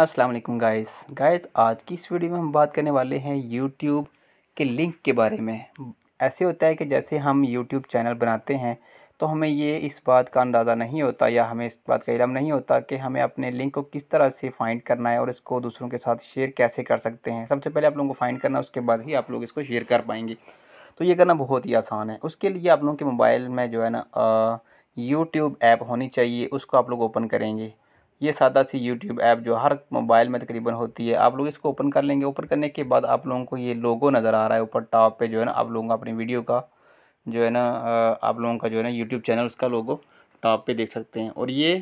Aslam guys guys आज की इस वीडियो में हम बात करने वाले हैं यूट्यूब के लिंक के बारे में ऐसे होता है कि जैसे हम यूट्यूब चैनल बनाते हैं तो हमें ये इस बात का अंदाज़ा नहीं होता या हमें इस बात का इलम नहीं होता कि हमें अपने लिंक को किस तरह से फाइंड करना है और इसको दूसरों के साथ शेयर कैसे कर सकते हैं सबसे पहले आप लोगों को फाइंड करना उसके बाद ही आप लोग इसको शेयर कर पाएंगे तो ये करना बहुत ही आसान है उसके लिए आप लोगों के मोबाइल में जो है ना यूट्यूब ऐप होनी चाहिए उसको आप लोग ओपन करेंगे ये सादा सी यूट्यूब ऐप जो हर मोबाइल में तकरीबन होती है आप लोग इसको ओपन कर लेंगे ओपन करने के बाद आप लोगों को ये लोगो नज़र आ रहा है ऊपर टॉप पे जो है ना आप लोगों का अपनी वीडियो का जो है ना आप लोगों का जो है ना यूट्यूब चैनल उसका लोगो टॉप पे देख सकते हैं और ये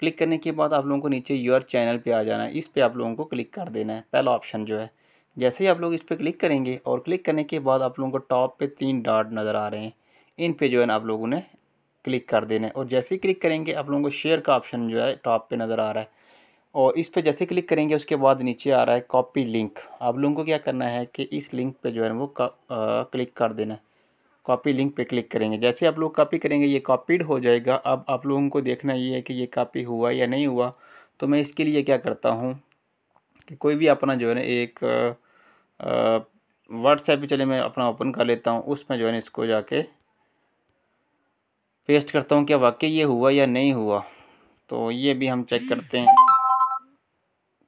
क्लिक करने के बाद आप लोगों को नीचे योर चैनल पर आ जाना है इस पर आप लोगों को क्लिक कर देना है पहला ऑप्शन जो है जैसे ही आप लोग इस पर क्लिक करेंगे और क्लिक करने के बाद आप लोगों को टॉप पर तीन डॉट नज़र आ रहे हैं इन पे जो है ना आप लोगों ने क्लिक कर देना है और जैसे ही क्लिक करेंगे आप लोगों को शेयर का ऑप्शन जो है टॉप पे नज़र आ रहा है और इस पे जैसे क्लिक करेंगे उसके बाद नीचे आ रहा है कॉपी लिंक आप लोगों को क्या करना है कि इस लिंक पे जो है वो क्लिक कर देना है कॉपी लिंक पे क्लिक करेंगे जैसे आप लोग कॉपी करेंगे ये कॉपीड हो जाएगा अब आप लोगों को देखना ये है कि ये कॉपी हुआ या नहीं हुआ तो मैं इसके लिए क्या करता हूँ कि कोई भी अपना जो है ना एक व्हाट्सएप भी चले मैं अपना ओपन कर लेता हूँ उसमें जो है ना इसको जाके पेस्ट करता हूँ क्या वाकई ये हुआ या नहीं हुआ तो ये भी हम चेक करते हैं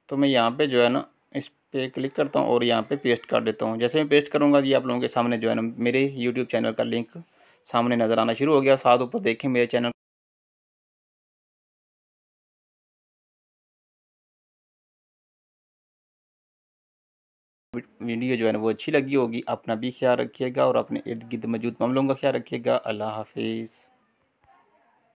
तो मैं यहाँ पे जो है ना इस पर क्लिक करता हूँ और यहाँ पे पेस्ट कर देता हूँ जैसे मैं पेस्ट करूँगा ये आप लोगों के सामने जो है ना मेरे यूट्यूब चैनल का लिंक सामने नज़र आना शुरू हो गया साथ ऊपर देखें मेरे चैनल वीडियो जो है ना वो अच्छी लगी होगी अपना भी ख्याल रखिएगा और अपने इर्द गिर्द मौजूद मामलों का ख्याल रखिएगा अल्लाह हाफिज़